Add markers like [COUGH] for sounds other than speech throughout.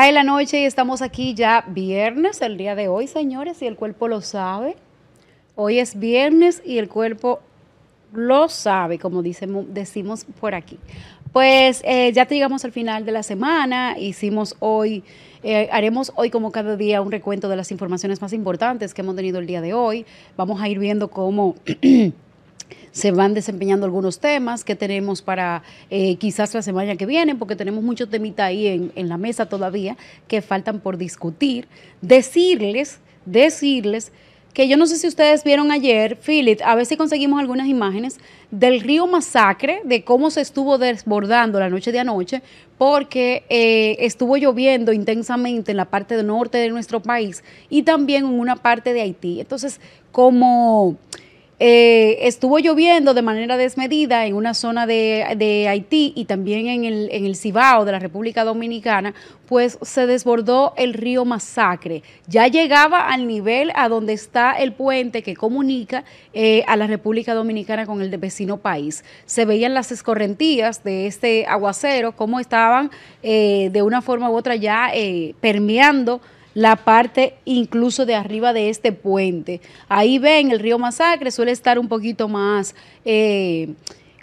Cae la noche y estamos aquí ya viernes, el día de hoy, señores, y el cuerpo lo sabe. Hoy es viernes y el cuerpo lo sabe, como decimos por aquí. Pues eh, ya te llegamos al final de la semana, hicimos hoy, eh, haremos hoy como cada día un recuento de las informaciones más importantes que hemos tenido el día de hoy. Vamos a ir viendo cómo... [CLEARS THROAT] se van desempeñando algunos temas que tenemos para eh, quizás la semana que viene, porque tenemos muchos temitas ahí en, la mesa todavía que faltan por discutir. Decirles, decirles que yo no sé si ustedes vieron ayer, Philip, a ver si conseguimos algunas imágenes del río Masacre, de cómo se estuvo desbordando la noche de anoche, porque eh, estuvo lloviendo intensamente en la parte norte de nuestro país y también en una parte de Haití. Entonces, como eh, estuvo lloviendo de manera desmedida en una zona de, Haití y también en el, Cibao de la República Dominicana, pues se desbordó el río Masacre. Ya llegaba al nivel a donde está el puente que comunica eh, a la República Dominicana con el vecino país. Se veían las escorrentías de este aguacero, cómo estaban eh, de una forma u otra ya permeando la parte incluso de arriba de este puente. Ahí ven, el río Masacre suele estar un poquito más... Eh,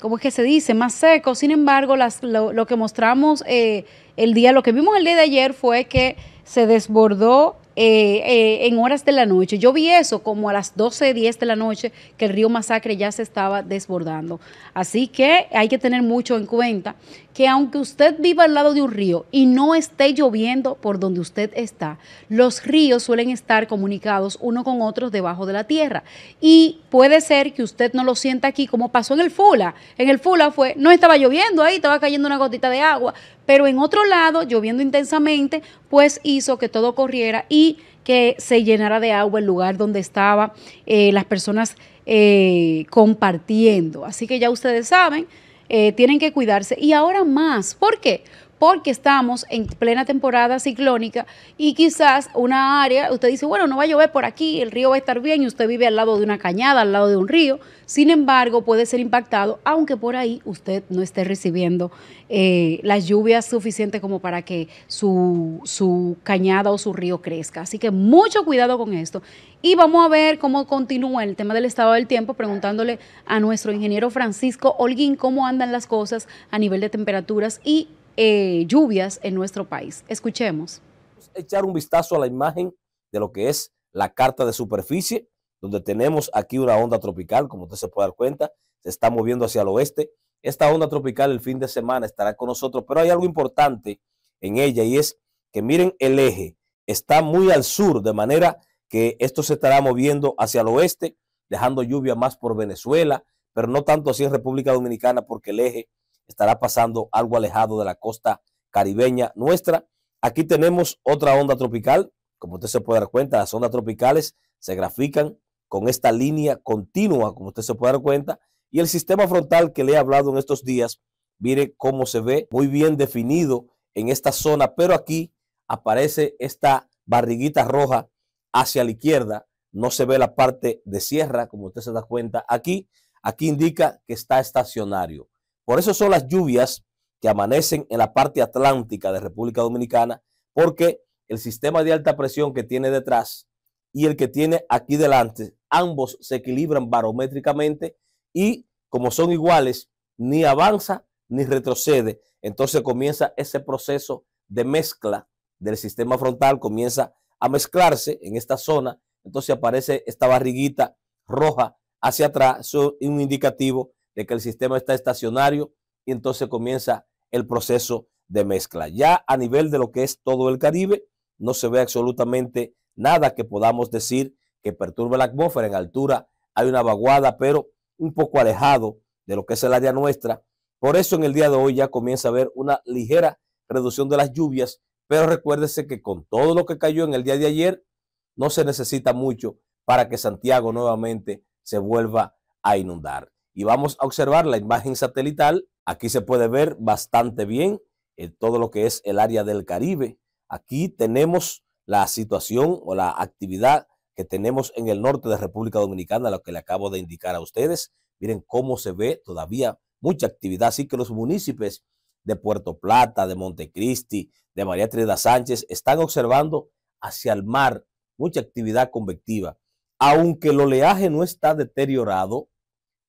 ¿cómo es que se dice? Más seco. Sin embargo, lo, que mostramos eh, el día, lo que vimos el día de ayer fue que se desbordó eh, eh, en horas de la noche. Yo vi eso como a las 12.10 de la noche, que el río Masacre ya se estaba desbordando. Así que hay que tener mucho en cuenta que aunque usted viva al lado de un río y no esté lloviendo por donde usted está, los ríos suelen estar comunicados uno con otros debajo de la tierra. Y puede ser que usted no lo sienta aquí, como pasó en el Fula. En el Fula fue, no estaba lloviendo ahí, estaba cayendo una gotita de agua, pero en otro lado, lloviendo intensamente, pues hizo que todo corriera y que se llenara de agua el lugar donde estaban eh, las personas eh, compartiendo. Así que ya ustedes saben eh, tienen que cuidarse. Y ahora más, ¿por qué? porque estamos en plena temporada ciclónica y quizás una área, usted dice, bueno, no va a llover por aquí, el río va a estar bien y usted vive al lado de una cañada, al lado de un río, sin embargo puede ser impactado, aunque por ahí usted no esté recibiendo eh, las lluvias suficientes como para que su, su cañada o su río crezca. Así que mucho cuidado con esto. Y vamos a ver cómo continúa el tema del estado del tiempo, preguntándole a nuestro ingeniero Francisco Holguín cómo andan las cosas a nivel de temperaturas y eh, lluvias en nuestro país. Escuchemos. Echar un vistazo a la imagen de lo que es la carta de superficie, donde tenemos aquí una onda tropical, como usted se puede dar cuenta, se está moviendo hacia el oeste. Esta onda tropical el fin de semana estará con nosotros, pero hay algo importante en ella y es que miren el eje, está muy al sur, de manera que esto se estará moviendo hacia el oeste, dejando lluvia más por Venezuela, pero no tanto así en República Dominicana porque el eje estará pasando algo alejado de la costa caribeña nuestra. Aquí tenemos otra onda tropical. Como usted se puede dar cuenta, las ondas tropicales se grafican con esta línea continua, como usted se puede dar cuenta. Y el sistema frontal que le he hablado en estos días, mire cómo se ve muy bien definido en esta zona, pero aquí aparece esta barriguita roja hacia la izquierda. No se ve la parte de sierra, como usted se da cuenta aquí. Aquí indica que está estacionario. Por eso son las lluvias que amanecen en la parte atlántica de República Dominicana, porque el sistema de alta presión que tiene detrás y el que tiene aquí delante, ambos se equilibran barométricamente y como son iguales, ni avanza ni retrocede. Entonces comienza ese proceso de mezcla del sistema frontal, comienza a mezclarse en esta zona, entonces aparece esta barriguita roja hacia atrás, es un indicativo de que el sistema está estacionario y entonces comienza el proceso de mezcla. Ya a nivel de lo que es todo el Caribe, no se ve absolutamente nada que podamos decir que perturbe la atmósfera. En altura hay una vaguada, pero un poco alejado de lo que es el área nuestra. Por eso en el día de hoy ya comienza a haber una ligera reducción de las lluvias, pero recuérdese que con todo lo que cayó en el día de ayer, no se necesita mucho para que Santiago nuevamente se vuelva a inundar y vamos a observar la imagen satelital. Aquí se puede ver bastante bien eh, todo lo que es el área del Caribe. Aquí tenemos la situación o la actividad que tenemos en el norte de República Dominicana, lo que le acabo de indicar a ustedes. Miren cómo se ve todavía mucha actividad. Así que los municipios de Puerto Plata, de Montecristi, de María Trinidad Sánchez, están observando hacia el mar mucha actividad convectiva. Aunque el oleaje no está deteriorado,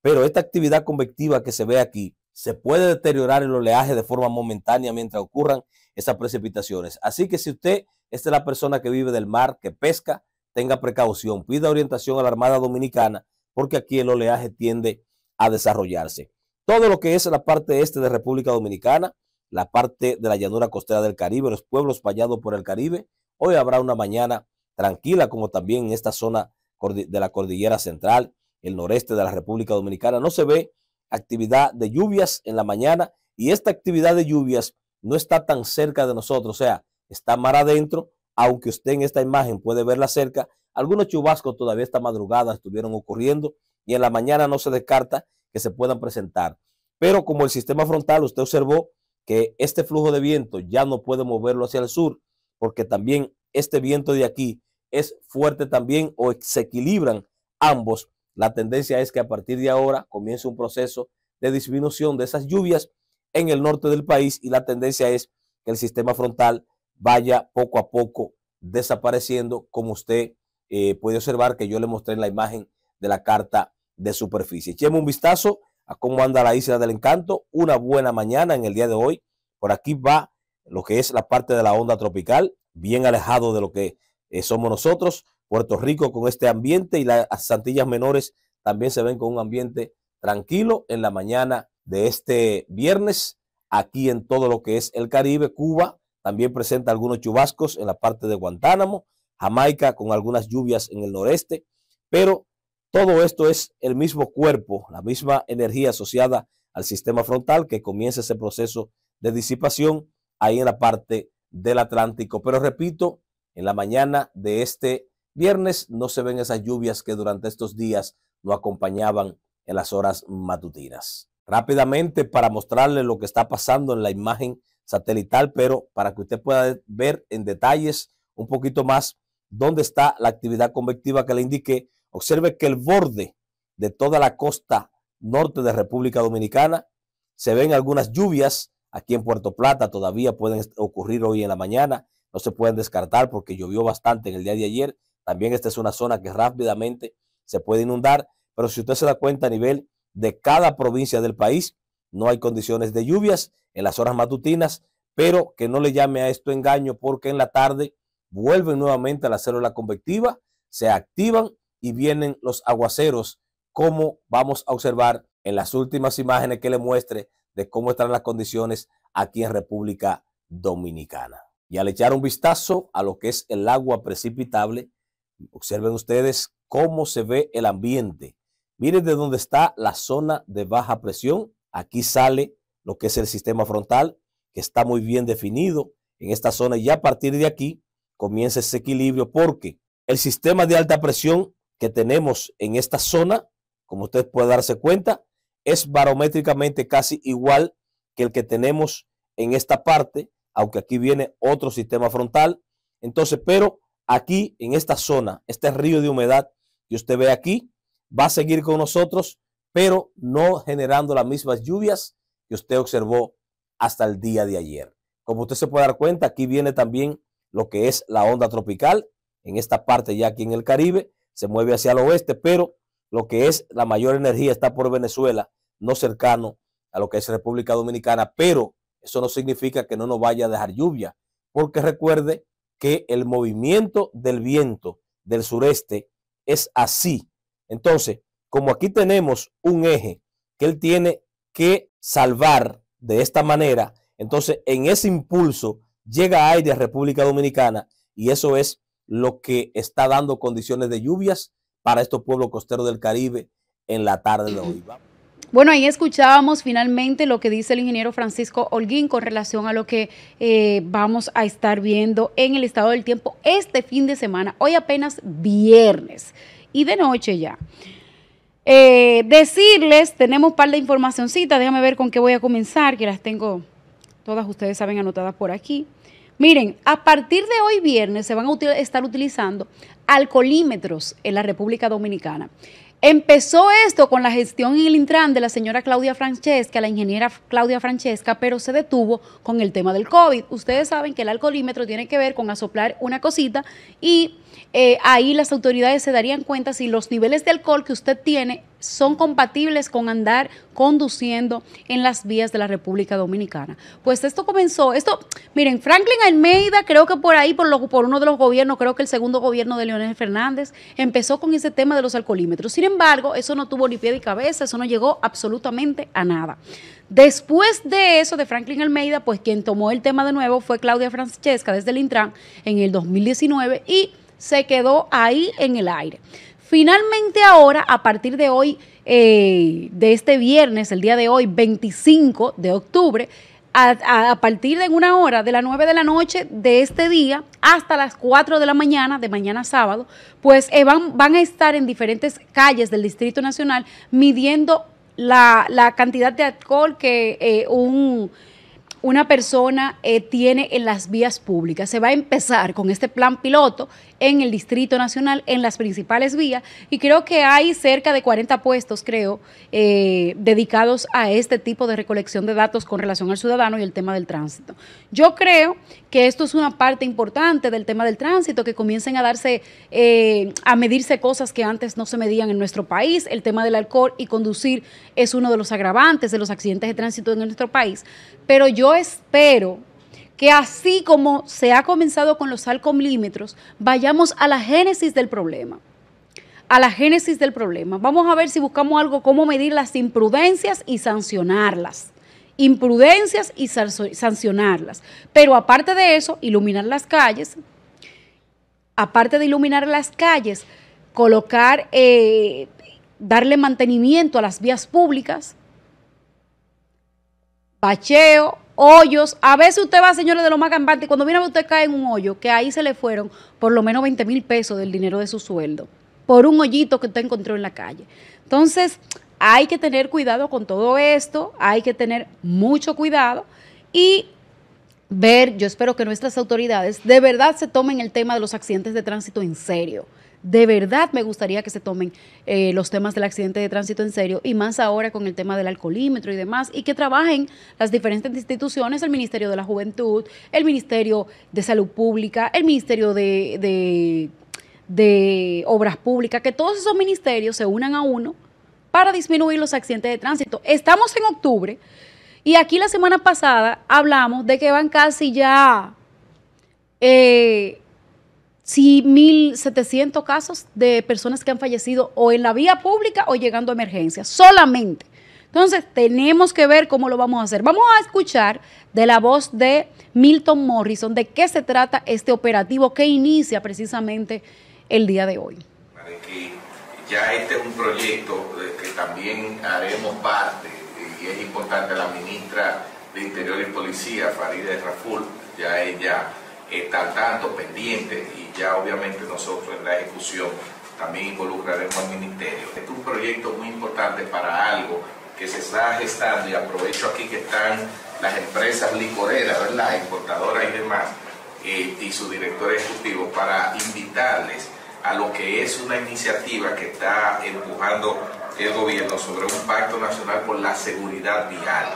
pero esta actividad convectiva que se ve aquí se puede deteriorar el oleaje de forma momentánea mientras ocurran esas precipitaciones. Así que si usted es la persona que vive del mar, que pesca, tenga precaución, pida orientación a la Armada Dominicana, porque aquí el oleaje tiende a desarrollarse. Todo lo que es la parte este de República Dominicana, la parte de la llanura costera del Caribe, los pueblos bañados por el Caribe, hoy habrá una mañana tranquila, como también en esta zona de la cordillera central, el noreste de la República Dominicana. No se ve actividad de lluvias en la mañana y esta actividad de lluvias no está tan cerca de nosotros, o sea, está mar adentro, aunque usted en esta imagen puede verla cerca. Algunos chubascos todavía esta madrugada estuvieron ocurriendo y en la mañana no se descarta que se puedan presentar. Pero como el sistema frontal, usted observó que este flujo de viento ya no puede moverlo hacia el sur, porque también este viento de aquí es fuerte también o se equilibran ambos la tendencia es que a partir de ahora comience un proceso de disminución de esas lluvias en el norte del país y la tendencia es que el sistema frontal vaya poco a poco desapareciendo, como usted eh, puede observar que yo le mostré en la imagen de la carta de superficie. Echemos un vistazo a cómo anda la isla del encanto. Una buena mañana en el día de hoy. Por aquí va lo que es la parte de la onda tropical, bien alejado de lo que eh, somos nosotros. Puerto Rico con este ambiente y las Santillas Menores también se ven con un ambiente tranquilo en la mañana de este viernes aquí en todo lo que es el Caribe. Cuba también presenta algunos chubascos en la parte de Guantánamo, Jamaica con algunas lluvias en el noreste, pero todo esto es el mismo cuerpo, la misma energía asociada al sistema frontal que comienza ese proceso de disipación ahí en la parte del Atlántico. Pero repito, en la mañana de este Viernes no se ven esas lluvias que durante estos días no acompañaban en las horas matutinas. Rápidamente para mostrarle lo que está pasando en la imagen satelital, pero para que usted pueda ver en detalles un poquito más dónde está la actividad convectiva que le indique, observe que el borde de toda la costa norte de República Dominicana se ven algunas lluvias aquí en Puerto Plata, todavía pueden ocurrir hoy en la mañana, no se pueden descartar porque llovió bastante en el día de ayer también esta es una zona que rápidamente se puede inundar, pero si usted se da cuenta a nivel de cada provincia del país, no hay condiciones de lluvias en las horas matutinas, pero que no le llame a esto engaño porque en la tarde vuelven nuevamente a la célula convectiva, se activan y vienen los aguaceros, como vamos a observar en las últimas imágenes que le muestre de cómo están las condiciones aquí en República Dominicana. Y al echar un vistazo a lo que es el agua precipitable, Observen ustedes cómo se ve el ambiente. Miren de dónde está la zona de baja presión. Aquí sale lo que es el sistema frontal, que está muy bien definido en esta zona. Y a partir de aquí comienza ese equilibrio porque el sistema de alta presión que tenemos en esta zona, como ustedes pueden darse cuenta, es barométricamente casi igual que el que tenemos en esta parte, aunque aquí viene otro sistema frontal. Entonces, pero aquí en esta zona, este río de humedad que usted ve aquí, va a seguir con nosotros, pero no generando las mismas lluvias que usted observó hasta el día de ayer. Como usted se puede dar cuenta, aquí viene también lo que es la onda tropical, en esta parte ya aquí en el Caribe, se mueve hacia el oeste, pero lo que es la mayor energía está por Venezuela, no cercano a lo que es República Dominicana, pero eso no significa que no nos vaya a dejar lluvia, porque recuerde que el movimiento del viento del sureste es así. Entonces, como aquí tenemos un eje que él tiene que salvar de esta manera, entonces en ese impulso llega aire a República Dominicana y eso es lo que está dando condiciones de lluvias para estos pueblos costeros del Caribe en la tarde de hoy. Bueno, ahí escuchábamos finalmente lo que dice el ingeniero Francisco Holguín con relación a lo que eh, vamos a estar viendo en el estado del tiempo este fin de semana, hoy apenas viernes y de noche ya. Eh, decirles, tenemos un par de informacioncitas, déjame ver con qué voy a comenzar, que las tengo todas ustedes saben anotadas por aquí. Miren, a partir de hoy viernes se van a estar utilizando alcoholímetros en la República Dominicana. Empezó esto con la gestión en el Intran de la señora Claudia Francesca, la ingeniera Claudia Francesca, pero se detuvo con el tema del COVID. Ustedes saben que el alcoholímetro tiene que ver con asoplar una cosita y eh, ahí las autoridades se darían cuenta si los niveles de alcohol que usted tiene son compatibles con andar conduciendo en las vías de la República Dominicana. Pues esto comenzó, esto, miren, Franklin Almeida, creo que por ahí, por, lo, por uno de los gobiernos, creo que el segundo gobierno de Leonel Fernández, empezó con ese tema de los alcoholímetros. Sin embargo, eso no tuvo ni pie ni cabeza, eso no llegó absolutamente a nada. Después de eso, de Franklin Almeida, pues quien tomó el tema de nuevo fue Claudia Francesca desde el Intran en el 2019 y se quedó ahí en el aire. Finalmente ahora, a partir de hoy, eh, de este viernes, el día de hoy, 25 de octubre, a, partir de una hora, de las 9 de la noche de este día hasta las 4 de la mañana, de mañana sábado, pues eh, van, van, a estar en diferentes calles del Distrito Nacional midiendo la, la cantidad de alcohol que eh, un una persona tiene en las vías públicas. Se va a empezar con este plan piloto en el Distrito Nacional, en las principales vías, y creo que hay cerca de 40 puestos, creo, eh, dedicados a este tipo de recolección de datos con relación al ciudadano y el tema del tránsito. Yo creo que esto es una parte importante del tema del tránsito, que comiencen a darse, eh, a medirse cosas que antes no se medían en nuestro país. El tema del alcohol y conducir es uno de los agravantes de los accidentes de tránsito en nuestro país. Pero yo espero que así como se ha comenzado con los alcoholímetros, vayamos a la génesis del problema. A la génesis del problema. Vamos a ver si buscamos algo, cómo medir las imprudencias y sancionarlas. Imprudencias y sancionarlas. Pero aparte de eso, iluminar las calles. Aparte de iluminar las calles, colocar, eh, darle mantenimiento a las vías públicas, bacheo, hoyos. A veces usted va, señores, de lo más gambantes y cuando viene a usted cae en un hoyo, que ahí se le fueron por lo menos 20 mil pesos del dinero de su sueldo, por un hoyito que usted encontró en la calle. Entonces, hay que tener cuidado con todo esto, hay que tener mucho cuidado y ver, yo espero que nuestras autoridades de verdad se tomen el tema de los accidentes de tránsito en serio de verdad me gustaría que se tomen eh, los temas del accidente de tránsito en serio y más ahora con el tema del alcoholímetro y demás, y que trabajen las diferentes instituciones, el Ministerio de la Juventud, el Ministerio de Salud Pública, el Ministerio de, de, Obras Públicas, que todos esos ministerios se unan a uno para disminuir los accidentes de tránsito. Estamos en octubre y aquí la semana pasada hablamos de que van casi ya... Eh, si 1.700 casos de personas que han fallecido o en la vía pública o llegando a emergencia, solamente. Entonces, tenemos que ver cómo lo vamos a hacer. Vamos a escuchar de la voz de Milton Morrison de qué se trata este operativo que inicia precisamente el día de hoy. ya este es un proyecto que también haremos parte, y es importante, la ministra de Interior y Policía, Farida Raful, ya ella está tanto pendiente y ya obviamente nosotros en la ejecución también involucraremos al ministerio. Este es un proyecto muy importante para algo que se está gestando y aprovecho aquí que están las empresas licoreras, ¿verdad? importadoras y demás, eh, y su director ejecutivo para invitarles a lo que es una iniciativa que está empujando el gobierno sobre un pacto nacional por la seguridad vial,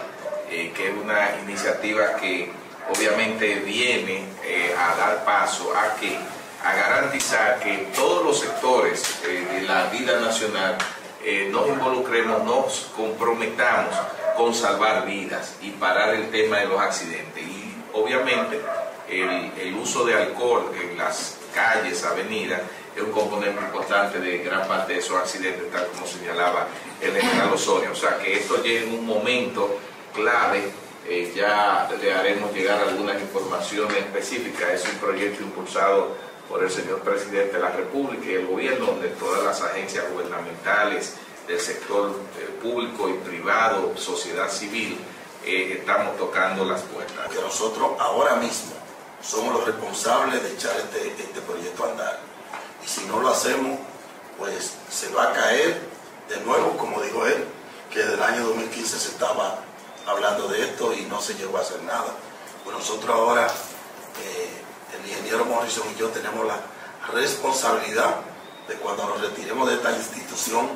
eh, que es una iniciativa que obviamente viene eh, a dar paso a que a garantizar que todos los sectores eh, de la vida nacional eh, nos involucremos, nos comprometamos con salvar vidas y parar el tema de los accidentes. Y obviamente el, uso de alcohol en las calles, avenidas, es un componente importante de gran parte de esos accidentes, tal como señalaba el general Osorio. O sea que esto llega en un momento clave eh, ya le haremos llegar algunas informaciones específicas. Es un proyecto impulsado por el señor presidente de la República y el gobierno, donde todas las agencias gubernamentales del sector eh, público y privado, sociedad civil, eh, estamos tocando las puertas. Que nosotros ahora mismo somos los responsables de echar este, este proyecto a andar. Y si no lo hacemos, pues se va a caer de nuevo, como dijo él, que del año 2015 se estaba hablando de esto y no se llegó a hacer nada. Pues nosotros ahora, eh, el ingeniero Morrison y yo tenemos la responsabilidad de cuando nos retiremos de esta institución,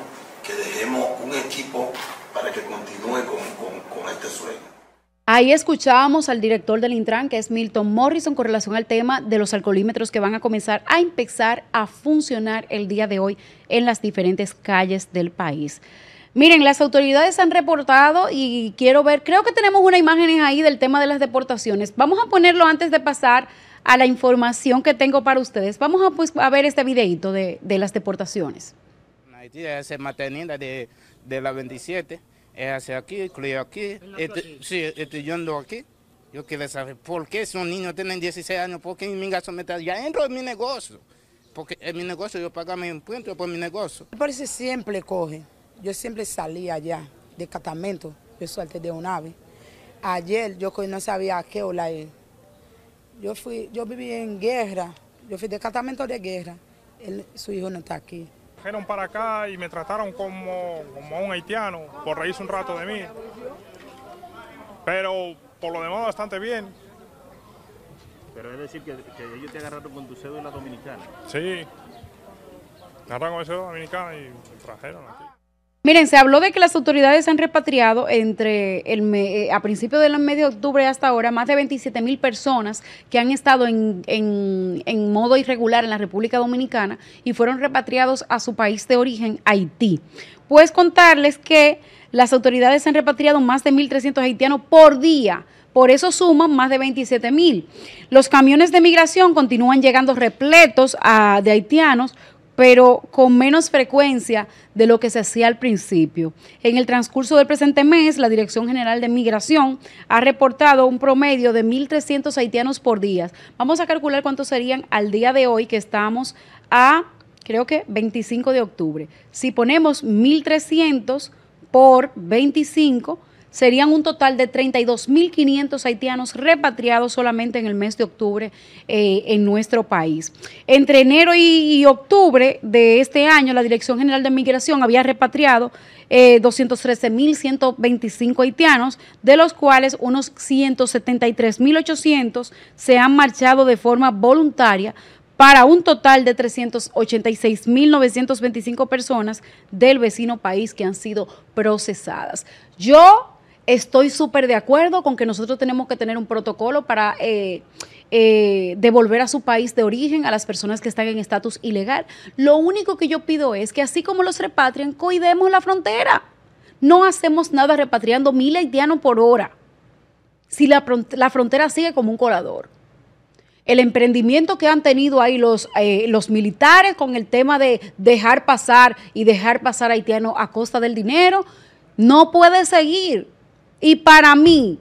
que dejemos un equipo para que continúe con, con este sueño. Ahí escuchábamos al director del Intran, que es Milton Morrison, con relación al tema de los alcoholímetros que van a comenzar a empezar a funcionar el día de hoy en las diferentes calles del país. Miren, las autoridades han reportado y quiero ver, creo que tenemos una imagen ahí del tema de las deportaciones. Vamos a ponerlo antes de pasar a la información que tengo para ustedes. Vamos a, pues, ver este videito de, las deportaciones. Haití es mantenida de, de la 27, es hacia aquí, creo aquí, este, sí, este, yo estudiando aquí. Yo quiero saber por qué esos niños tienen 16 años, por qué mi gasto me Ya entro en mi negocio, porque en mi negocio yo pago mi impuesto por pues mi negocio. Me Parece siempre coge. Yo siempre salía allá de catamento, yo suelte de un ave. Ayer yo no sabía a qué hora es. Yo, fui, yo viví en guerra, yo fui de catamento de guerra. su hijo no está aquí. trajeron para acá y me trataron como, como un haitiano, por reírse un rato de mí. Pero por lo demás bastante bien. Pero es decir que, ellos te agarraron con tu cédula dominicana. Sí. Agarraron con mi cédula dominicana y me trajeron aquí. Miren, se habló de que las autoridades han repatriado entre el eh, a principios del mes de octubre hasta ahora más de 27 mil personas que han estado en, modo irregular en la República Dominicana y fueron repatriados a su país de origen, Haití. Puedes contarles que las autoridades han repatriado más de 1.300 haitianos por día. Por eso suman más de 27 mil. Los camiones de migración continúan llegando repletos ah, de haitianos pero con menos frecuencia de lo que se hacía al principio. En el transcurso del presente mes, la Dirección General de Migración ha reportado un promedio de 1.300 haitianos por día. Vamos a calcular cuántos serían al día de hoy que estamos a, creo que, 25 de octubre. Si ponemos 1.300 por 25, serían un total de 32.500 haitianos repatriados solamente en el mes de octubre eh, en nuestro país. Entre enero y, octubre de este año, la Dirección General de Migración había repatriado 213.125 eh, haitianos, de los cuales unos 173.800 se han marchado de forma voluntaria para un total de 386.925 personas del vecino país que han sido procesadas. Yo estoy súper de acuerdo con que nosotros tenemos que tener un protocolo para eh, eh, devolver a su país de origen a las personas que están en estatus ilegal. Lo único que yo pido es que así como los repatrian, cuidemos la frontera. No hacemos nada repatriando mil haitianos por hora si la, frontera sigue como un colador. El emprendimiento que han tenido ahí los, eh, los militares con el tema de dejar pasar y dejar pasar haitianos a costa del dinero, no puede seguir. Y para mí,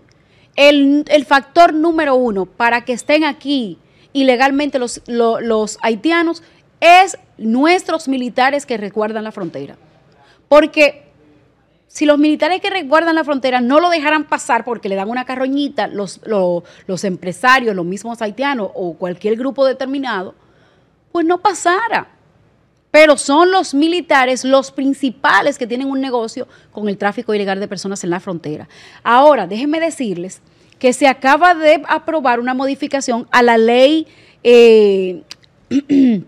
el, factor número uno para que estén aquí ilegalmente los, haitianos es nuestros militares que resguardan la frontera. Porque si los militares que resguardan la frontera no lo dejaran pasar porque le dan una carroñita los, los empresarios, los mismos haitianos o cualquier grupo determinado, pues no pasara pero son los militares los principales que tienen un negocio con el tráfico ilegal de personas en la frontera. Ahora, déjenme decirles que se acaba de aprobar una modificación a la ley. Eh, [CLEARS THROAT]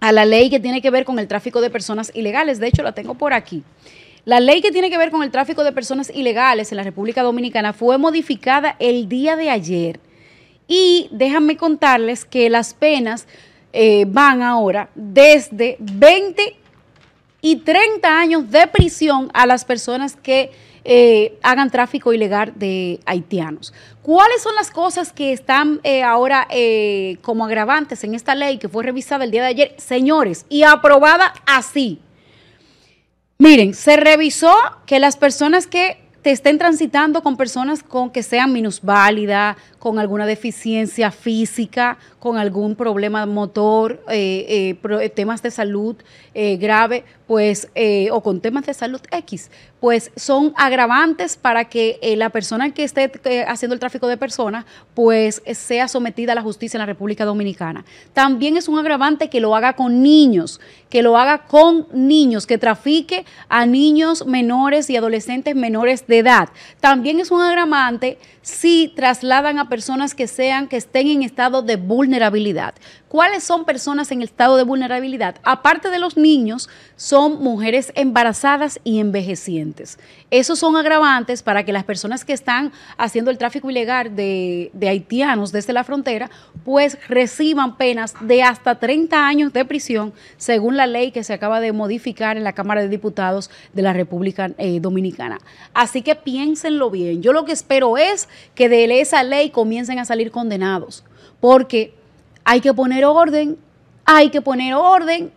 a la ley que tiene que ver con el tráfico de personas ilegales. De hecho, la tengo por aquí. La ley que tiene que ver con el tráfico de personas ilegales en la República Dominicana fue modificada el día de ayer. Y déjenme contarles que las penas eh, van ahora desde 20 y 30 años de prisión a las personas que eh, hagan tráfico ilegal de haitianos. ¿Cuáles son las cosas que están eh, ahora como agravantes en esta ley que fue revisada el día de ayer, señores, y aprobada así? Miren, se revisó que las personas que te estén transitando con personas con que sean minusválidas, con alguna deficiencia física, con algún problema motor, eh, eh, eh, temas de salud grave, pues, o con temas de salud X, pues son agravantes para que la persona que esté haciendo el tráfico de personas, pues sea sometida a la justicia en la República Dominicana. También es un agravante que lo haga con niños, que lo haga con niños, que trafique a niños menores y adolescentes menores de edad. También es un agravante si trasladan a personas que sean, que estén en estado de vulnerabilidad. ¿Cuáles son personas en el estado de vulnerabilidad? Aparte de los niños, son mujeres embarazadas y envejecientes. Esos son agravantes para que las personas que están haciendo el tráfico ilegal de, haitianos desde la frontera, pues reciban penas de hasta 30 años de prisión, según la ley que se acaba de modificar en la Cámara de Diputados de la República eh, Dominicana. Así que piénsenlo bien. Yo lo que espero es que de esa ley comiencen a salir condenados, porque hay que poner orden, hay que poner orden.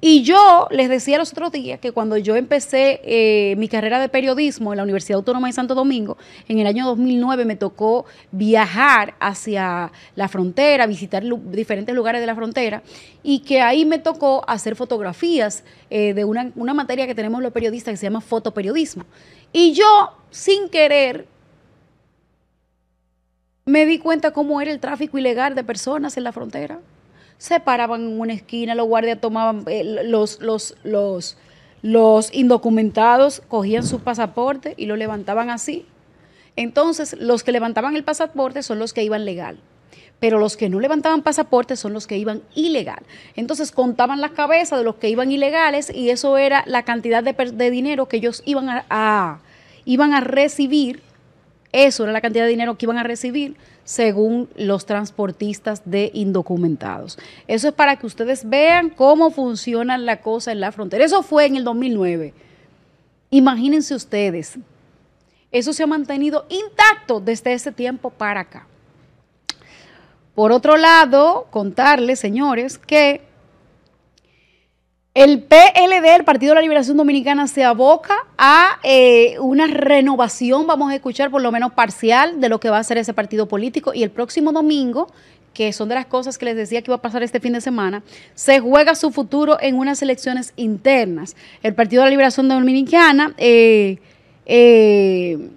Y yo les decía los otros días que cuando yo empecé eh, mi carrera de periodismo en la Universidad Autónoma de Santo Domingo, en el año 2009 me tocó viajar hacia la frontera, visitar diferentes lugares de la frontera, y que ahí me tocó hacer fotografías eh, de una, una materia que tenemos los periodistas que se llama fotoperiodismo. Y yo, sin querer, me di cuenta cómo era el tráfico ilegal de personas en la frontera. Se paraban en una esquina, los guardias tomaban eh, los, los, los, los indocumentados, cogían su pasaporte y lo levantaban así. Entonces, los que levantaban el pasaporte son los que iban legal pero los que no levantaban pasaporte son los que iban ilegal. Entonces contaban las cabezas de los que iban ilegales y eso era la cantidad de, de dinero que ellos iban a, iban a recibir eso era la cantidad de dinero que iban a recibir según los transportistas de indocumentados. Eso es para que ustedes vean cómo funciona la cosa en la frontera. Eso fue en el 2009. Imagínense ustedes. Eso se ha mantenido intacto desde ese tiempo para acá. Por otro lado, contarles, señores, que el PLD, el Partido de la Liberación Dominicana, se aboca a eh, una renovación, vamos a escuchar por lo menos parcial, de lo que va a ser ese partido político. Y el próximo domingo, que son de las cosas que les decía que iba a pasar este fin de semana, se juega su futuro en unas elecciones internas. El Partido de la Liberación Dominicana eh, eh,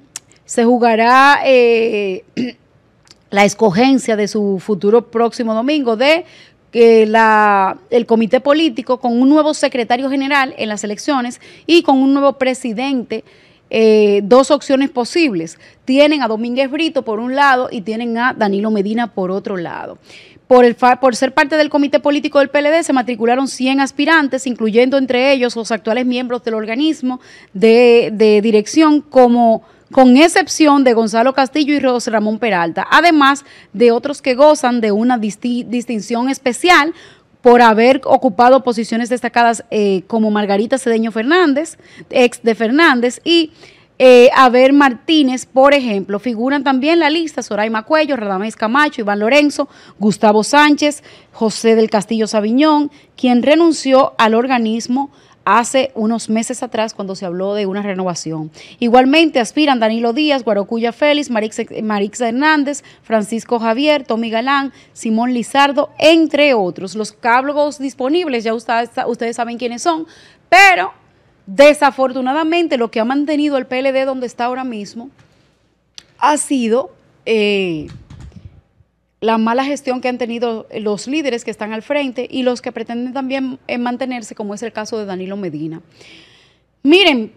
se jugará [CLEARS THROAT] la escogencia de su futuro próximo domingo de que la, el comité político con un nuevo secretario general en las elecciones y con un nuevo presidente. Eh, dos opciones posibles. Tienen a Domínguez Brito por un lado y tienen a Danilo Medina por otro lado. Por, el, por, ser parte del comité político del PLD se matricularon 100 aspirantes, incluyendo entre ellos los actuales miembros del organismo de, de dirección como con excepción de Gonzalo Castillo y José Ramón Peralta, además de otros que gozan de una distinción especial por haber ocupado posiciones destacadas eh, como Margarita Cedeño Fernández, ex de Fernández, y eh, Aver Martínez, por ejemplo, figuran también en la lista Soraima Cuello, Radamés Camacho, Iván Lorenzo, Gustavo Sánchez, José del Castillo Sabiñón, quien renunció al organismo hace unos meses atrás cuando se habló de una renovación. Igualmente aspiran Danilo Díaz, Guarocuya Félix, Marix, Hernández, Francisco Javier, Tommy Galán, Simón Lizardo, entre otros. Los cargos disponibles, ya ustedes, saben quiénes son, pero desafortunadamente lo que ha mantenido el PLD donde está ahora mismo ha sido... Eh, la mala gestión que han tenido los líderes que están al frente y los que pretenden también eh, mantenerse, como es el caso de Danilo Medina. Miren,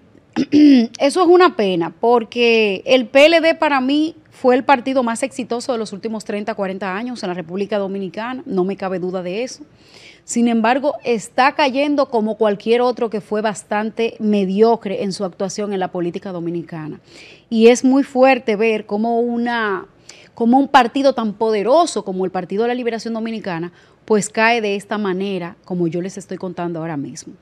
[CLEARS THROAT] eso es una pena, porque el PLD para mí fue el partido más exitoso de los últimos 30, 40 años en la República Dominicana, no me cabe duda de eso. Sin embargo, está cayendo como cualquier otro que fue bastante mediocre en su actuación en la política dominicana. Y es muy fuerte ver cómo una como un partido tan poderoso como el Partido de la Liberación Dominicana, pues cae de esta manera, como yo les estoy contando ahora mismo.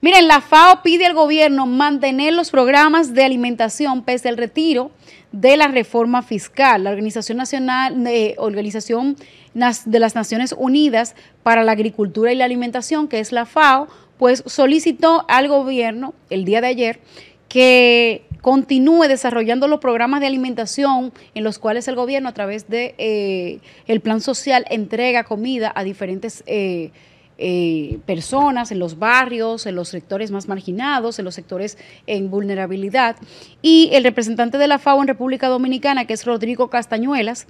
Miren, la FAO pide al gobierno mantener los programas de alimentación pese al retiro de la reforma fiscal. La Organización Nacional, eh, Organización de las Naciones Unidas para la Agricultura y la Alimentación, que es la FAO, pues solicitó al gobierno el día de ayer que continúe desarrollando los programas de alimentación en los cuales el gobierno a través de eh, el plan social entrega comida a diferentes eh, eh, personas en los barrios, en los sectores más marginados, en los sectores en vulnerabilidad. Y el representante de la FAO en República Dominicana, que es Rodrigo Castañuelas,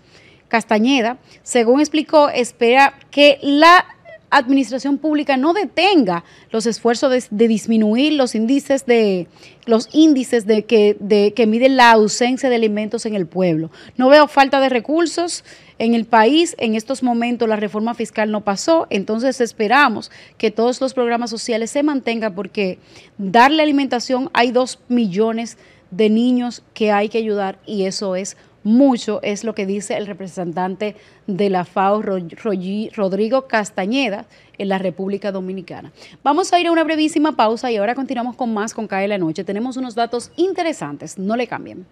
Castañeda, según explicó, espera que la administración pública no detenga los esfuerzos de, disminuir los índices de los índices de que, de que miden la ausencia de alimentos en el pueblo. No veo falta de recursos en el país. En estos momentos la reforma fiscal no pasó, entonces esperamos que todos los programas sociales se mantengan porque darle alimentación hay dos millones de niños que hay que ayudar y eso es mucho, es lo que dice el representante de la FAO, Rodrigo Castañeda, en la República Dominicana. Vamos a ir a una brevísima pausa y ahora continuamos con más con CAE la Noche. Tenemos unos datos interesantes, no le cambien.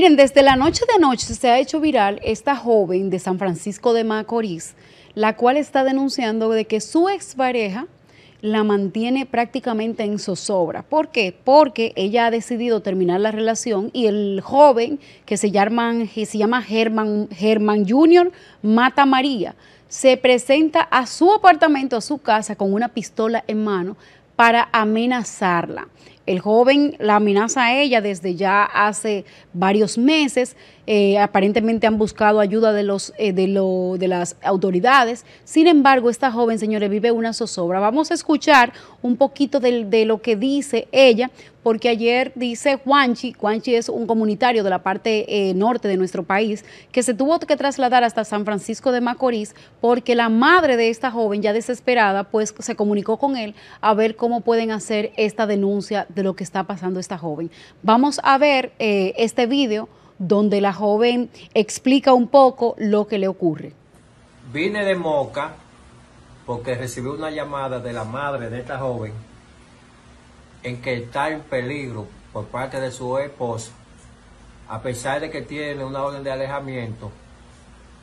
Miren, desde la noche de anoche se ha hecho viral esta joven de San Francisco de Macorís, la cual está denunciando de que su expareja la mantiene prácticamente en zozobra. ¿Por qué? Porque ella ha decidido terminar la relación y el joven que se llama, que se llama Germán, Jr. Mata María se presenta a su apartamento, a su casa, con una pistola en mano para amenazarla. El joven la amenaza a ella desde ya hace varios meses. Eh, aparentemente han buscado ayuda de, los, eh, de, las autoridades. Sin embargo, esta joven, señores, vive una zozobra. Vamos a escuchar un poquito de lo que dice ella porque ayer dice Juanchi, Juanchi es un comunitario de la parte eh, norte de nuestro país, que se tuvo que trasladar hasta San Francisco de Macorís porque la madre de esta joven, ya desesperada, pues se comunicó con él a ver cómo pueden hacer esta denuncia de lo que está pasando esta joven. Vamos a ver eh, este video donde la joven explica un poco lo que le ocurre. Vine de Moca porque recibí una llamada de la madre de esta joven en que está en peligro por parte de su esposa, a pesar de que tiene una orden de alejamiento,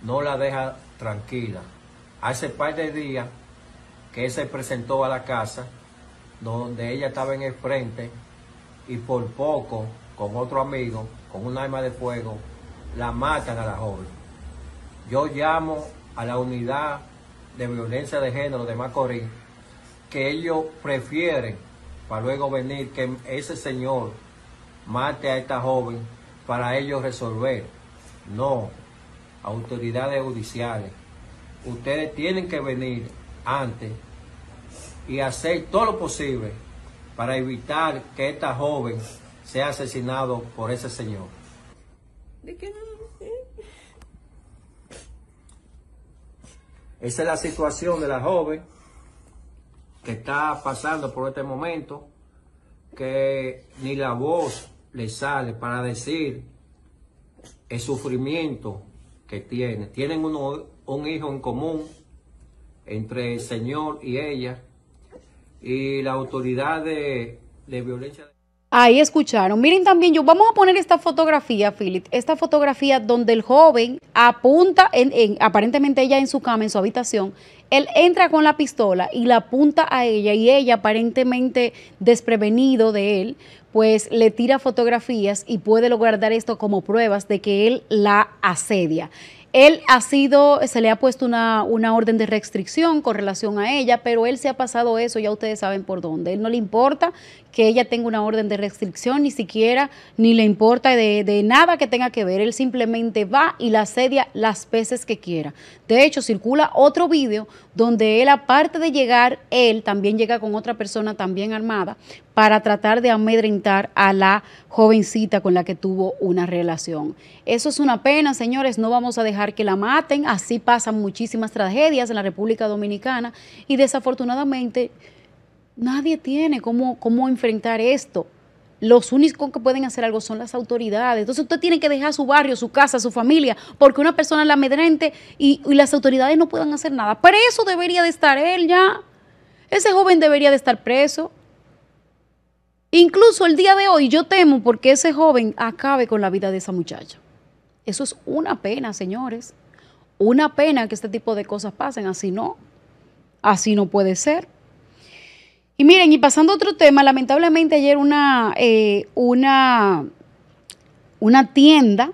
no la deja tranquila. Hace par de días que él se presentó a la casa donde ella estaba en el frente y por poco, con otro amigo, con un arma de fuego, la matan a la joven. Yo llamo a la unidad de violencia de género de Macorís que ellos prefieren para luego venir que ese señor mate a esta joven para ellos resolver. No, autoridades judiciales, ustedes tienen que venir antes y hacer todo lo posible para evitar que esta joven sea asesinado por ese señor. ¿De qué no? Esa es la situación de la joven que está pasando por este momento, que ni la voz le sale para decir el sufrimiento que tiene. Tienen un hijo en común entre el señor y ella y la autoridad de, de violencia. Ahí escucharon. Miren también, yo vamos a poner esta fotografía, Philip, esta fotografía donde el joven apunta, en, aparentemente ella en su cama, en su habitación, él entra con la pistola y la apunta a ella y ella aparentemente desprevenido de él, pues le tira fotografías y puede lograr dar esto como pruebas de que él la asedia. Él ha sido, se le ha puesto una, orden de restricción con relación a ella, pero él se ha pasado eso, ya ustedes saben por dónde. Él no le importa que ella tenga una orden de restricción, ni siquiera, ni le importa de, de nada que tenga que ver. Él simplemente va y la asedia las veces que quiera. De hecho, circula otro video donde él, aparte de llegar, él también llega con otra persona también armada para tratar de amedrentar a la jovencita con la que tuvo una relación. Eso es una pena, señores, no vamos a dejar que la maten, así pasan muchísimas tragedias en la República Dominicana y desafortunadamente nadie tiene cómo, cómo enfrentar esto los únicos que pueden hacer algo son las autoridades. Entonces usted tiene que dejar su barrio, su casa, su familia, porque una persona la amedrente y, las autoridades no puedan hacer nada. eso debería de estar él ya. Ese joven debería de estar preso. Incluso el día de hoy yo temo porque ese joven acabe con la vida de esa muchacha. Eso es una pena, señores. Una pena que este tipo de cosas pasen. Así no. Así no puede ser. Y miren, y pasando a otro tema, lamentablemente ayer una, eh, una, una tienda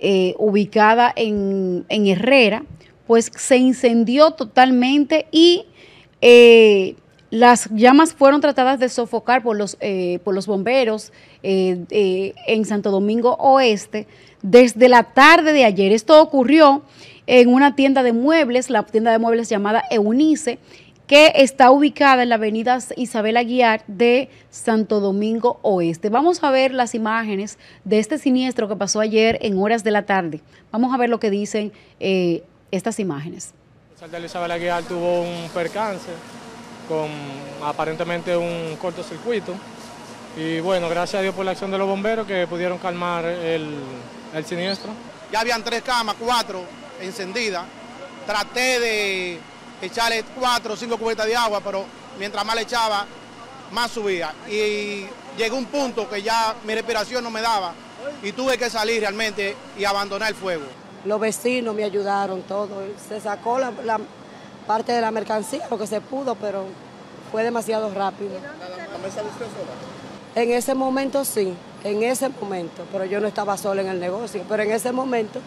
eh, ubicada en, Herrera, pues se incendió totalmente y eh, las llamas fueron tratadas de sofocar por los, por los bomberos en Santo Domingo Oeste desde la tarde de ayer. Esto ocurrió en una tienda de muebles, la tienda de muebles llamada Eunice, que está ubicada en la avenida Isabel Aguiar de Santo Domingo Oeste. Vamos a ver las imágenes de este siniestro que pasó ayer en horas de la tarde. Vamos a ver lo que dicen eh, estas imágenes. El de Isabel Aguiar tuvo un percance con aparentemente un cortocircuito. Y bueno, gracias a Dios por la acción de los bomberos que pudieron calmar el, el siniestro. Ya habían tres camas, cuatro encendidas. Traté de echarle cuatro o cinco cubetas de agua, pero mientras más le echaba, más subía. Y llegó un punto que ya mi respiración no me daba y tuve que salir realmente y abandonar el fuego. Los vecinos me ayudaron todo. Se sacó la, parte de la mercancía, lo que se pudo, pero fue demasiado rápido. En ese momento sí, en ese momento, pero yo no estaba sola en el negocio, pero en ese momento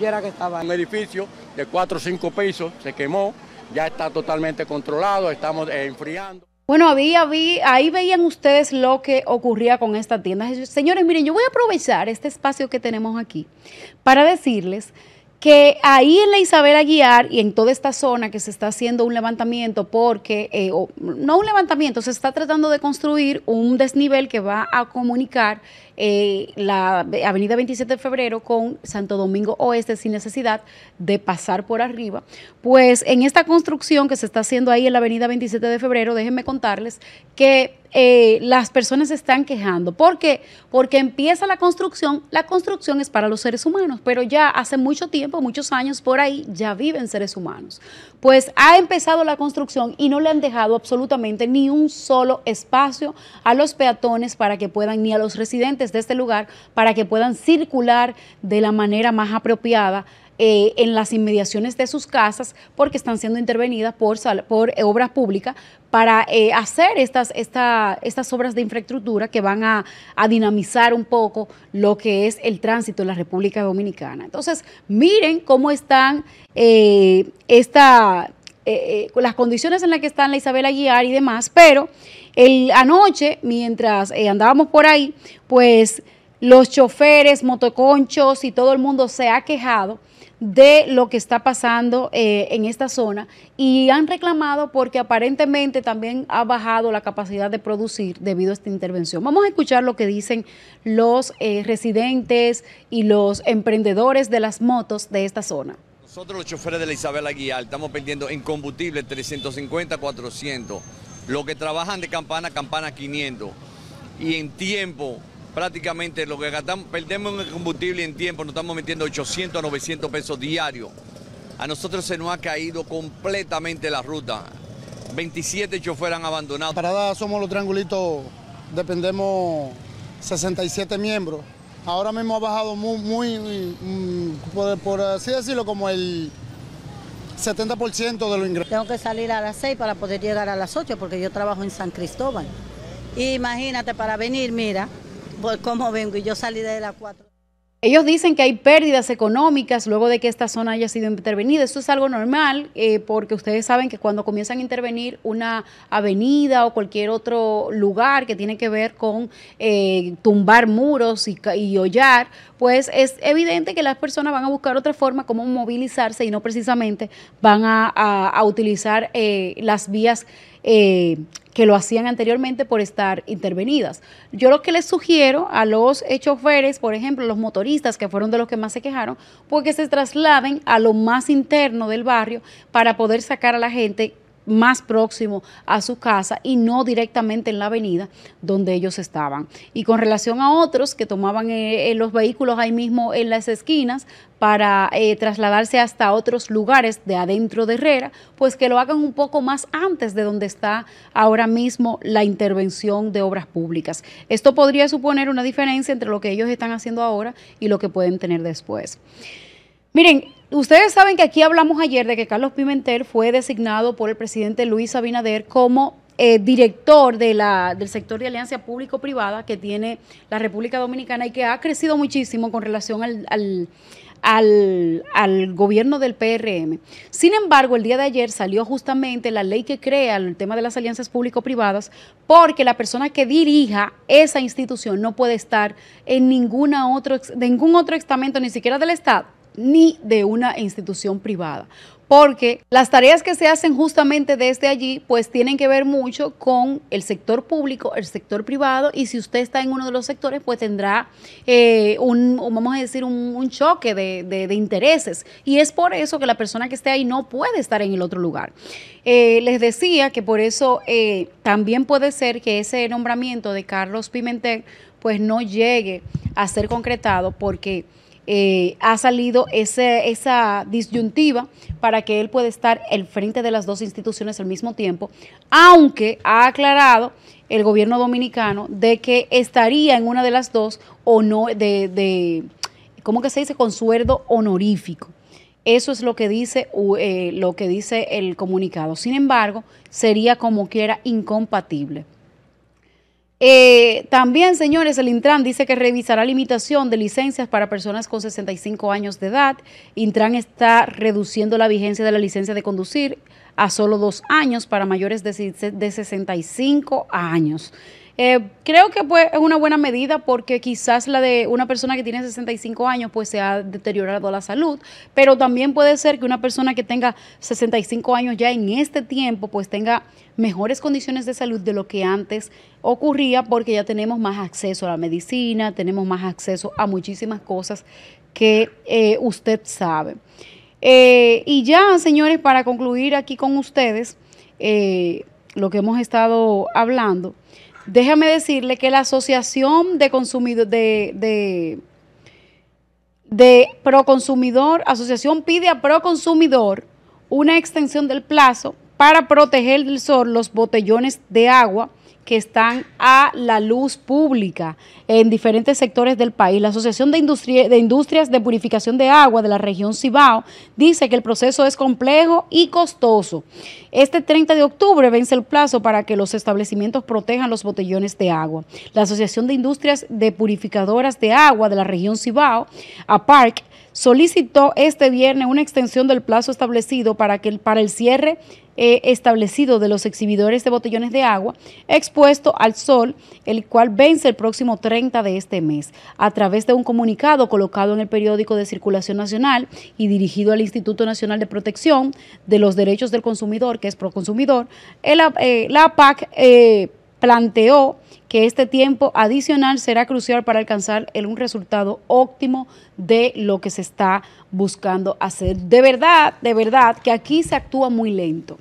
yo era que estaba. Un edificio de cuatro o cinco pisos se quemó, ya está totalmente controlado, estamos enfriando. Bueno, había, vi, ahí veían ustedes lo que ocurría con esta tienda. Señores, miren, yo voy a aprovechar este espacio que tenemos aquí para decirles que ahí en la Isabel Aguiar y en toda esta zona que se está haciendo un levantamiento porque, eh, no un levantamiento, se está tratando de construir un desnivel que va a comunicar eh, la avenida 27 de febrero con Santo Domingo Oeste sin necesidad de pasar por arriba. Pues en esta construcción que se está haciendo ahí en la avenida 27 de febrero, déjenme contarles que eh, las personas se están quejando. ¿Por qué? Porque empieza la construcción, la construcción es para los seres humanos, pero ya hace mucho tiempo, muchos años por ahí, ya viven seres humanos pues ha empezado la construcción y no le han dejado absolutamente ni un solo espacio a los peatones para que puedan, ni a los residentes de este lugar, para que puedan circular de la manera más apropiada eh, en las inmediaciones de sus casas porque están siendo intervenidas por, por eh, obras públicas para eh, hacer estas, esta, estas obras de infraestructura que van a, dinamizar un poco lo que es el tránsito en la República Dominicana. Entonces, miren cómo están esta, eh, las condiciones en las que están la Isabel Aguiar y demás, pero anoche, mientras andábamos por ahí, pues los choferes, motoconchos y todo el mundo se ha quejado de lo que está pasando eh, en esta zona y han reclamado porque aparentemente también ha bajado la capacidad de producir debido a esta intervención. Vamos a escuchar lo que dicen los eh, residentes y los emprendedores de las motos de esta zona. Nosotros los choferes de la Isabel Aguilar estamos vendiendo en combustible 350, 400. Los que trabajan de campana, campana 500. Y en tiempo prácticamente lo que gastamos, perdemos en el combustible en tiempo, nos estamos metiendo 800 a 900 pesos diarios. A nosotros se nos ha caído completamente la ruta. 27 choferes han abandonado. Parada somos los triangulitos, dependemos 67 miembros. Ahora mismo ha bajado muy, mm, por, por, así decirlo, como el 70% de los ingresos. Tengo que salir a las 6 para poder llegar a las 8 porque yo trabajo en San Cristóbal. Imagínate, para venir, mira, pues, cómo vengo y yo salí de la 4. Ellos dicen que hay pérdidas económicas luego de que esta zona haya sido intervenida. Eso es algo normal eh, porque ustedes saben que cuando comienzan a intervenir una avenida o cualquier otro lugar que tiene que ver con eh, tumbar muros y, y, hollar, pues es evidente que las personas van a buscar otra forma como movilizarse y no precisamente van a, utilizar eh, las vías eh, que lo hacían anteriormente por estar intervenidas. Yo lo que les sugiero a los choferes, por ejemplo, los motoristas, que fueron de los que más se quejaron, porque que se trasladen a lo más interno del barrio para poder sacar a la gente más próximo a su casa y no directamente en la avenida donde ellos estaban. Y con relación a otros que tomaban eh, eh, los vehículos ahí mismo en las esquinas para eh, trasladarse hasta otros lugares de adentro de Herrera, pues que lo hagan un poco más antes de donde está ahora mismo la intervención de obras públicas. Esto podría suponer una diferencia entre lo que ellos están haciendo ahora y lo que pueden tener después. Miren, ustedes saben que aquí hablamos ayer de que Carlos Pimentel fue designado por el presidente Luis Abinader como eh, director del sector de alianza público-privada que tiene la República Dominicana y que ha crecido muchísimo con relación al, gobierno del PRM. Sin embargo, el día de ayer salió justamente la ley que crea el tema de las alianzas público-privadas porque la persona que dirija esa institución no puede estar en ninguna otro, ningún otro estamento, ni siquiera del Estado ni de una institución privada, porque las tareas que se hacen justamente desde allí pues tienen que ver mucho con el sector público, el sector privado y si usted está en uno de los sectores pues tendrá eh, un, vamos a decir, un, choque de, intereses y es por eso que la persona que esté ahí no puede estar en el otro lugar. Eh, les decía que por eso eh, también puede ser que ese nombramiento de Carlos Pimentel pues no llegue a ser concretado porque eh, ha salido esa disyuntiva para que él pueda estar al frente de las dos instituciones al mismo tiempo, aunque ha aclarado el gobierno dominicano de que estaría en una de las dos o no, de, de ¿cómo que se dice? Con sueldo honorífico. Eso es lo que dice eh, lo que dice el comunicado. Sin embargo, sería como quiera incompatible. Eh, también, señores, el Intran dice que revisará limitación de licencias para personas con 65 años de edad. Intran está reduciendo la vigencia de la licencia de conducir a solo dos años para mayores de 65 años. Eh, creo que pues, es una buena medida porque quizás la de una persona que tiene 65 años pues se ha deteriorado la salud, pero también puede ser que una persona que tenga 65 años ya en este tiempo pues tenga mejores condiciones de salud de lo que antes ocurría porque ya tenemos más acceso a la medicina, tenemos más acceso a muchísimas cosas que eh, usted sabe. Eh, y ya, señores, para concluir aquí con ustedes lo que hemos estado hablando, Déjame decirle que la Asociación de de, de, Proconsumidor, Asociación pide a Proconsumidor una extensión del plazo para proteger del sol los botellones de agua que están a la luz pública en diferentes sectores del país. La Asociación de, de, Industrias de Purificación de Agua de la región Cibao dice que el proceso es complejo y costoso. Este 30 de octubre vence el plazo para que los establecimientos protejan los botellones de agua. La Asociación de Industrias de Purificadoras de Agua de la región Cibao, APARC, solicitó este viernes una extensión del plazo establecido para, que, para el cierre eh, establecido de los exhibidores de botellones de agua expuesto al sol, el cual vence el próximo 30 de este mes. A través de un comunicado colocado en el periódico de circulación nacional y dirigido al Instituto Nacional de Protección de los Derechos del Consumidor, que es Proconsumidor, el, eh, la PAC... Eh, planteó que este tiempo adicional será crucial para alcanzar un resultado óptimo de lo que se está buscando hacer. De verdad, de verdad, que aquí se actúa muy lento.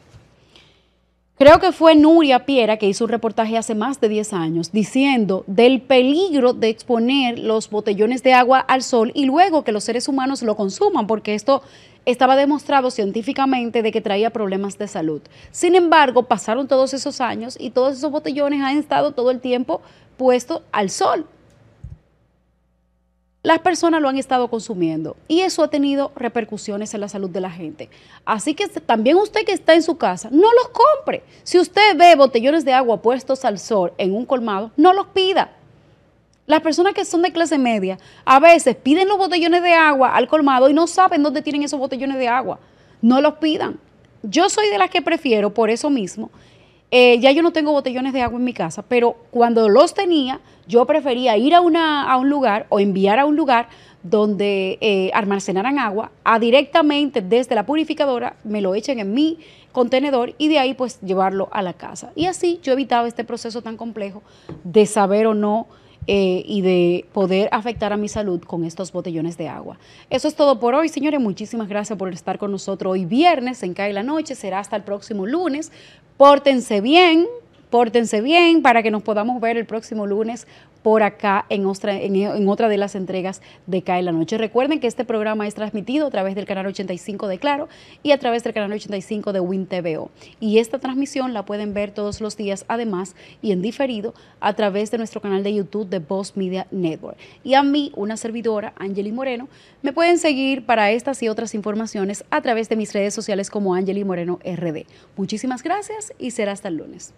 Creo que fue Nuria Piera que hizo un reportaje hace más de 10 años diciendo del peligro de exponer los botellones de agua al sol y luego que los seres humanos lo consuman, porque esto estaba demostrado científicamente de que traía problemas de salud. Sin embargo, pasaron todos esos años y todos esos botellones han estado todo el tiempo puestos al sol. Las personas lo han estado consumiendo y eso ha tenido repercusiones en la salud de la gente. Así que también usted que está en su casa, no los compre. Si usted ve botellones de agua puestos al sol en un colmado, no los pida las personas que son de clase media a veces piden los botellones de agua al colmado y no saben dónde tienen esos botellones de agua. No los pidan. Yo soy de las que prefiero, por eso mismo, eh, ya yo no tengo botellones de agua en mi casa, pero cuando los tenía, yo prefería ir a, una, a un lugar o enviar a un lugar donde eh, almacenaran agua, a directamente desde la purificadora, me lo echen en mi contenedor y de ahí pues llevarlo a la casa. Y así yo evitaba este proceso tan complejo de saber o no eh, y de poder afectar a mi salud con estos botellones de agua. Eso es todo por hoy, señores. Muchísimas gracias por estar con nosotros hoy viernes en CAE la Noche. Será hasta el próximo lunes. Pórtense bien. Pórtense bien para que nos podamos ver el próximo lunes por acá en otra, de las entregas de CAE la Noche. Recuerden que este programa es transmitido a través del canal 85 de Claro y a través del canal 85 de WinTVO. Y esta transmisión la pueden ver todos los días, además, y en diferido, a través de nuestro canal de YouTube de Boss Media Network. Y a mí, una servidora, Angeli Moreno, me pueden seguir para estas y otras informaciones a través de mis redes sociales como Angeli Moreno RD. Muchísimas gracias y será hasta el lunes.